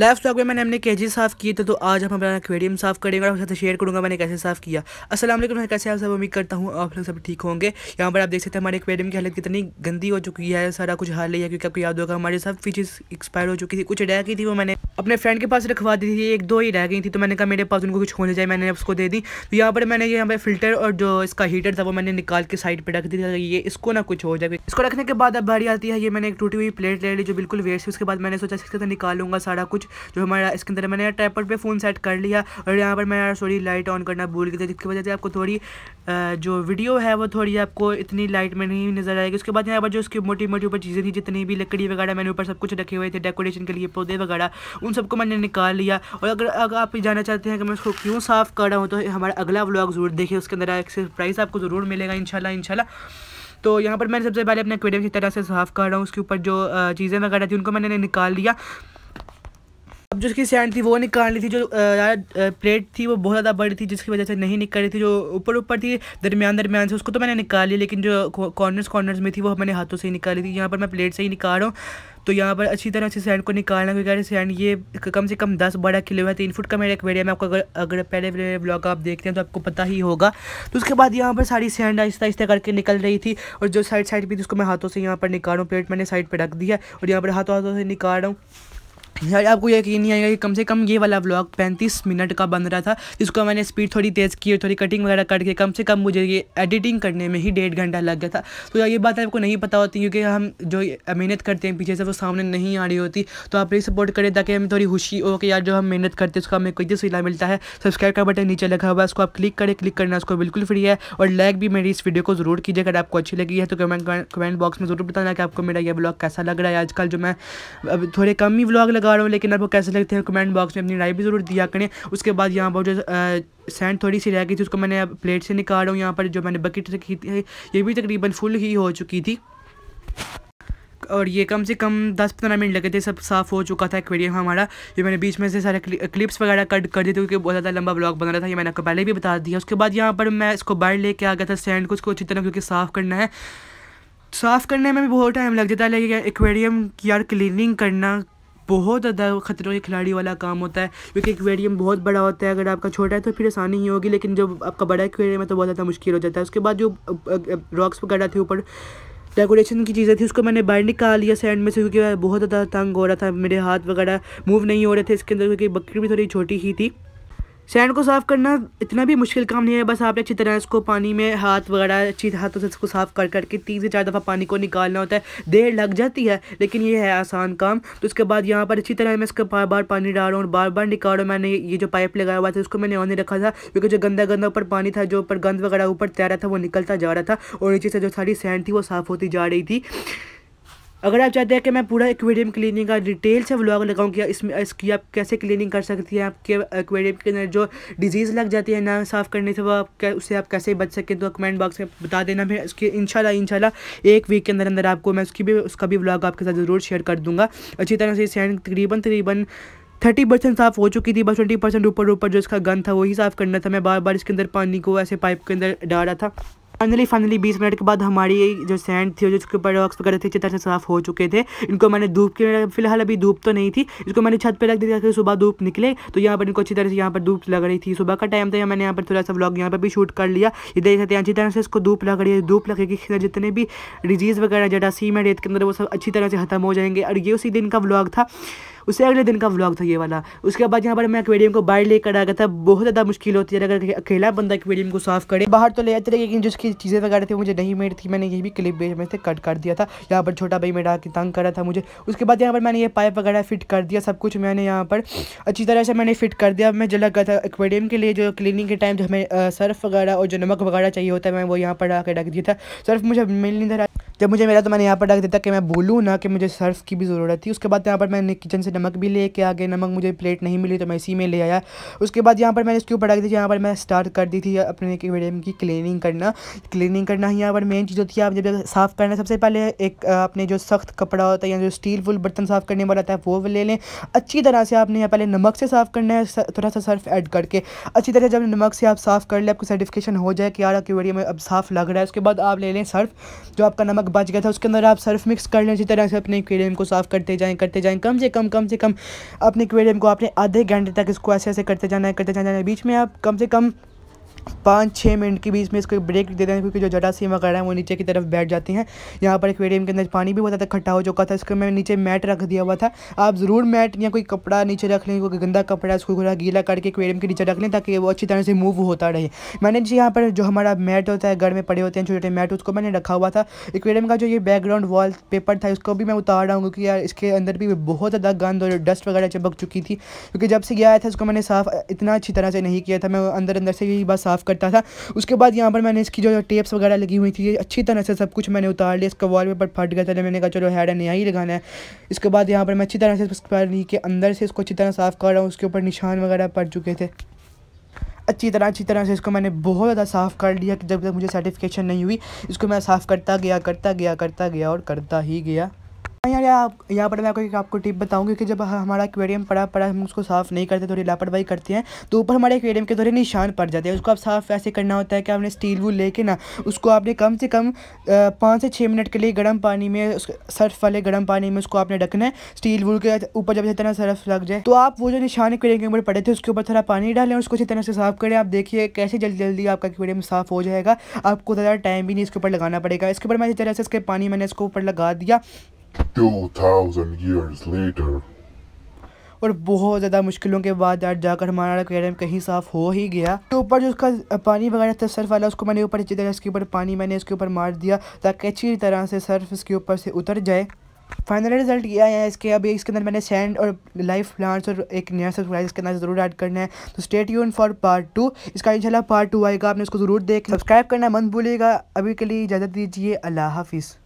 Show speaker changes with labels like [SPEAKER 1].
[SPEAKER 1] life stock में मैंने हमने केजी साफ़ किए थे तो आज हम अपना एक्वेरियम साफ़ करेंगे और साथ शेयर करूंगा मैंने कैसे साफ़ किया असल कैसे आप सब उम्मीद करता हूँ आप लोग सब ठीक होंगे यहाँ पर आप देख सकते हैं हमारे एक्वेरियम की हालत कितनी गंदी हो चुकी है सारा कुछ हाल है क्योंकि आपको याद होगा हमारे सब फीचर्स एक्सपायर हो चुकी थी कुछ रह गई थी वो मैंने अपने फ्रेंड के पास रखवा दी थी एक दो ही रह गई थी तो मैंने कहा मेरे पास उनको कुछ होने जाए मैंने उसको दे दी तो यहाँ पर मैंने यहाँ पर फिल्टर और जो इसका हीटर था वो मैंने निकाल के साइड पर रख दिया ये इसको ना कुछ हो जाए इसको रखने के बाद अब भारी आती है ये मैंने एक टूटी हुई प्लेट ले ली जो बिल्कुल वेस्ट थी उसके बाद मैंने सोचा इसके साथ निकालूंगा सारा कुछ जो हमारा इसके अंदर मैंने ट्रैपर पर फ़ोन सेट कर लिया और यहाँ पर मैं यार सॉरी लाइट ऑन करना भूल गया था जिसकी वजह से आपको थोड़ी जो वीडियो है वो थोड़ी आपको इतनी लाइट में नहीं नज़र आएगी उसके बाद यहाँ पर जो उसकी मोटी मोटी ऊपर चीज़ें थी जितनी भी लकड़ी वगैरह मैंने ऊपर सब कुछ रखे हुए थे डेकोरेशन के लिए पौधे वगैरह उन सबको मैंने निकाल लिया और अगर अगर आप जानना चाहते हैं कि मैं उसको क्यों साफ़ कर रहा हूँ तो हमारा अगला व्लॉग ज़रूर देखिए उसके अंदर एक सरप्राइज़ आपको ज़रूर मिलेगा इंशाल्लाह इनशाला तो यहाँ पर मैंने सबसे पहले अपने क्वेडियम की तरह से साफ़ कर रहा हूँ उसके ऊपर जो चीज़ें वगैरह थी उनको मैंने निकाल लिया जो उसकी सैंड थी वो निकाल रही थी जो प्लेट थी वो बहुत ज़्यादा बड़ी थी जिसकी वजह से नहीं निकल रही थी जो ऊपर ऊपर थी दरमियान दरमियान से उसको तो मैंने निकाली लेकिन जो कॉर्नर्स कॉर्नर्स में थी वो मैंने हाथों से ही निकाली थी यहाँ पर मैं प्लेट से ही निकाल रहा हूँ तो यहाँ पर अच्छी तरह से सैंड को निकालना क्योंकि सैंड ये कम से कम दस बड़ा किलो है तीन फुट का मेरा एक वेरिया मैं आपको अगर अगर पहले ब्लॉग आप देखते हैं तो आपको पता ही होगा तो उसके बाद यहाँ पर सारी सैंड आहिस्ता आहिस्ता करके निकल रही थी और जो साइड साइड भी थी उसको मैं हाथों से यहाँ पर निकाल रहा हूँ प्लेट मैंने साइड पर रख दिया है और यहाँ पर हाथों हाथों से निकाल रहा हूँ यार आपको यकीन नहीं आएगा कि कम से कम ये वाला ब्लॉग 35 मिनट का बन रहा था जिसको मैंने स्पीड थोड़ी तेज़ की और थोड़ी कटिंग वगैरह करके कम से कम मुझे ये एडिटिंग करने में ही डेढ़ घंटा लग गया था तो ये बात आपको नहीं पता होती क्योंकि हम जो मेहनत करते हैं पीछे से वो सामने नहीं आ रही होती तो आप प्लीज़ सपोर्ट करें ताकि हमें थोड़ी खुशी हो कि यार जो हम मेहनत करते हैं उसका हमें कोई सिला मिलता है सब्सक्राइब का बटन नीचे लगा हुआ है उसको आप क्लिक करें क्लिक करना उसको बिल्कुल फ्री है और लाइक भी मेरी इस वीडियो को ज़रूर कीजिए अगर आपको अच्छी लगी है तो कमेंट कमेंट बॉक्स में ज़रूर बताना कि आपको मेरा यह ब्लॉग कैसा लग रहा है आजकल जो मैं थोड़े कम ही ब्लॉग लगा लगा रहा हूँ लेकिन आपको कैसे लगते हैं कमेंट बॉक्स में अपनी राय भी ज़रूर दिया करें उसके बाद यहाँ पर जो सैंड थोड़ी सी रह गई थी उसको मैंने प्लेट से निकाल रहा हूँ यहाँ पर जो मैंने बकेट रखी थी ये भी तकरीबन फुल ही हो चुकी थी और ये कम से कम दस पंद्रह मिनट लगे थे सब साफ़ हो चुका था एक्वेरियम हमारा ये मैंने बीच में से सारे क्लिप्स वगैरह कट कर दिए थे क्योंकि बहुत ज़्यादा लंबा ब्लॉग बना रहा था ये मैंने आपको पहले भी बता दिया उसके बाद यहाँ पर मैं इसको बाहर लेके आ गया था सैंड को उसको अच्छी तरह क्योंकि साफ़ करना है साफ़ करने में भी बहुत टाइम लग जाता है लेकिन एक्वेरियम की यार क्लीनिंग करना बहुत ज़्यादा खतरों के खिलाड़ी वाला काम होता है क्योंकि एक्वेरियम बहुत बड़ा होता है अगर आपका छोटा है तो फिर आसानी ही होगी लेकिन जब आपका बड़ा एक्वेरियम है तो बहुत ज़्यादा मुश्किल हो जाता है उसके बाद जो रॉक्स वगैरह थे ऊपर डेकोरेशन की चीज़ें थी उसको मैंने बाहर निकाल लिया सैंड में से क्योंकि बहुत ज़्यादा तंग हो रहा था मेरे हाथ वगैरह मूव नहीं हो रहे थे इसके अंदर क्योंकि बकरी भी थोड़ी छोटी ही थी सैंड को साफ़ करना इतना भी मुश्किल काम नहीं है बस आपने अच्छी तरह इसको पानी में हाथ वगैरह अच्छी हाथों से इसको साफ़ कर करके तीन से चार दफ़ा पानी को निकालना होता है देर लग जाती है लेकिन ये है आसान काम तो उसके बाद यहाँ पर अच्छी तरह मैं इसको बार बार पानी डाल रहा हूँ बार बार निकाल रहा हूँ मैंने ये जो पाइप लगाया हुआ था उसको मैंने ऑन ही रखा था क्योंकि जो गंदा गंदा ऊपर पानी था जो ऊपर गंद वगैरह ऊपर तैरा था वो निकलता जा रहा था और नीचे से जो सारी सैंड थी वो साफ़ होती जा रही थी अगर आप चाहते हैं कि मैं पूरा एक्वेरियम क्लीनिंग का डिटेल से व्लॉग लगाऊं कि इसमें इसकी आप कैसे क्लीनिंग कर सकती हैं आपके एक्वेरियम के अंदर जो डिजीज़ लग जाती है ना साफ़ करने से वो आप कै, उससे आप कैसे बच सकें तो कमेंट बॉक्स में बता देना मैं उसकी इनशाला इनशाला एक वीक के अंदर अंदर आपको मैं उसकी भी उसका भी ब्लॉग आपके साथ ज़रूर शेयर कर दूँगा अच्छी तरह से सैन तकरीबन तकरीबन थर्टी परसेंट साफ़ हो चुकी थी बस ट्वेंटी परसेंट ऊपर ऊपर जो इसका गन था वही साफ़ करना था मैं बार बार इसके अंदर पानी को ऐसे पाइप के अंदर डाल रहा था फाइनली फाइनली बीस मिनट के बाद हमारी जो सैंड थी उसके ऊपर रॉक्स वगैरह थे अच्छी तरह से साफ हो चुके थे इनको मैंने धूप के फिलहाल अभी धूप तो नहीं थी इसको मैंने छत पर रख दिया था सुबह धूप निकले तो यहाँ पर इनको अच्छी तरह से यहाँ पर धूप लग रही थी सुबह का टाइम था मैंने यहाँ पर थोड़ा सा ब्लॉग यहाँ पर भी शूट कर लिया ये देख सकते हैं अच्छी तरह से इसको धूप लग रही है धूप लगेगी जितने भी डिजीज़ वगैरह जटासीम सीमेंट रेत के अंदर वो सब अच्छी तरह से खत्म हो जाएंगे और ये उसी दिन का ब्लॉग था उससे अगले दिन का व्लॉग था ये वाला उसके बाद यहाँ पर मैं एक्वेरियम को बाहर लेकर आ गया था बहुत ज़्यादा मुश्किल होती है अगर अकेला बंदा एक्वेरियम को साफ करे बाहर तो ले आते रहे लेकिन जो उसकी चीज़ें वगैरह थी मुझे नहीं मेरी थी मैंने यही भी क्लिप में से कट कर दिया था यहाँ पर छोटा भाई मेरा तंग करा था मुझे उसके बाद यहाँ पर मैंने ये पाइप वगैरह फिट कर दिया सब कुछ मैंने यहाँ पर अच्छी तरह से मैंने फिट कर दिया मैं जो गया था एक्वेरियम के लिए जो क्लीनिंग के टाइम जो हमें सर्फ वगैरह और जो नमक वगैरह चाहिए होता है मैं वो यहाँ पर आकर रख दिया था सर्फ मुझे मिल नहीं था जब मुझे मेरा तो मैंने यहाँ पर रख देता कि मैं बोलूँ ना कि मुझे सर्फ की भी ज़रूरत थी उसके बाद यहाँ पर मैंने किचन से नमक भी लेके आ गया नमक मुझे प्लेट नहीं मिली तो मैं इसी में ले आया उसके बाद यहाँ पर मैंने इसके ऊपर रख दी यहाँ पर मैं स्टार्ट कर दी थी अपने मीडियम की क्लिनिंग करना क्लिनिंग करना ही यहाँ पर मेन चीज़ होती है आप जब साफ़ करना सबसे पहले एक अपने जो सख्त कपड़ा होता है या जो स्टील फुल बर्तन साफ़ करने वाला होता है वो ले लें अच्छी तरह से आपने यहाँ पहले नमक से साफ़ करना है थोड़ा सा सर्फ ऐड करके अच्छी तरह जब नमक से आप साफ़ कर लें आपको सर्टिफिकेशन हो जाए कि यार आपकी वीडियो में अब साफ़ लग रहा है उसके बाद आप ले लें सर्फ जो आपका नमक बच गया था उसके अंदर आप सर्फ मिक्स कर लें इसी तरह से अपने एक्वेरियम को साफ़ करते जाएँ करते जाएँ कम से कम कम से कम अपने एक्वेरियम को आपने आधे घंटे तक इसको ऐसे ऐसे करते जाना है करते जाना है बीच में आप कम से कम पाँच छः मिनट के बीच में इसको ब्रेक दे हैं क्योंकि जो जटा सीम वगैरह है वो नीचे की तरफ बैठ जाती हैं यहाँ पर एक्वेरियम के अंदर पानी भी बहुत ज़्यादा इकट्ठा हो चुका था इसको मैं नीचे मैट रख दिया हुआ था आप ज़रूर मैट या कोई कपड़ा नीचे रख लें कोई गंदा कपड़ा इसको थोड़ा गीला करके एक्वेरियम के नीचे रख लें ताकि वो अच्छी तरह से मूव होता रहे मैंने जी यहाँ पर जो हमारा मैट होता है घर में पड़े होते हैं छोटे छोटे मैट उसको मैंने रखा हुआ था एक्वेरियम का जो ये बैकग्राउंड वॉल पेपर था इसको भी मैं उतार रहा हूँ क्योंकि यार इसके अंदर भी बहुत ज़्यादा गंद और डस्ट वगैरह चिपक चुकी थी क्योंकि जब से गया था इसको मैंने साफ़ इतना अच्छी तरह से नहीं किया था मैं अंदर अंदर से ही बस साफ़ करता था उसके बाद यहाँ पर मैंने इसकी जो टेप्स वगैरह लगी हुई थी अच्छी तरह से सब कुछ मैंने उतार लिया इसका वॉल पेपर फट गया था मैंने कहा चलो हेड नया ही लगाना है इसके बाद यहाँ पर मैं अच्छी तरह से स्क्वायरली के अंदर से इसको अच्छी तरह साफ़ कर रहा हूँ उसके ऊपर निशान वगैरह पड़ चुके थे अच्छी तरह अच्छी तरह से इसको मैंने बहुत ज़्यादा साफ़ कर लिया कि जब तक मुझे सर्टिफिकेशन नहीं हुई इसको मैं साफ़ करता गया करता गया करता गया और करता ही गया यार यहाँ पर मैं आपको एक आपको टिप बताऊंगी कि जब हमारा एक्वेरियम पड़ा पड़ा हम उसको साफ़ नहीं करते थोड़ी लापरवाही करते हैं तो ऊपर हमारे एक्वेरियम के थोड़े निशान पड़ जाते हैं उसको आप साफ़ ऐसे करना होता है कि आपने स्टील वूल लेके ना उसको आपने कम से कम पाँच से छः मिनट के लिए गर्म पानी में सर्फ वाले गर्म पानी में उसको आपने ढकना है स्टील वूल के ऊपर जब इतना सर्फ लग जाए तो आप वो जो निशान एक्वेरियम के ऊपर पड़े थे उसके ऊपर थोड़ा पानी डालें और उसको अच्छी तरह से साफ़ करें आप देखिए कैसे जल्दी जल्दी आपका एक्वेरियम साफ़ हो जाएगा आपको ज़्यादा टाइम भी नहीं इसके ऊपर लगाना पड़ेगा इसके ऊपर मैं अच्छी तरह से इसके पानी मैंने इसके ऊपर लगा दिया 2000 years later और बहुत ज़्यादा मुश्किलों के बाद आज जाकर हमारा एक्वेरियम कहीं साफ़ हो ही गया तो ऊपर जो उसका पानी वगैरह था सर्फ वाला उसको मैंने ऊपर अच्छी इसके ऊपर पानी मैंने इसके ऊपर मार दिया ताकि अच्छी तरह से सर्फ इसके ऊपर से उतर जाए फाइनल रिजल्ट ये आया है इसके अभी इसके अंदर मैंने सैंड और लाइफ प्लांट्स और एक नया सब्सक्राइज इसके अंदर ज़रूर ऐड करना है तो स्टेट यून फॉर पार्ट टू इसका इंशाल्लाह पार्ट टू आएगा आपने उसको ज़रूर देख सब्सक्राइब करना मत भूलिएगा अभी के लिए इजाज़त दीजिए अल्लाह हाफिज़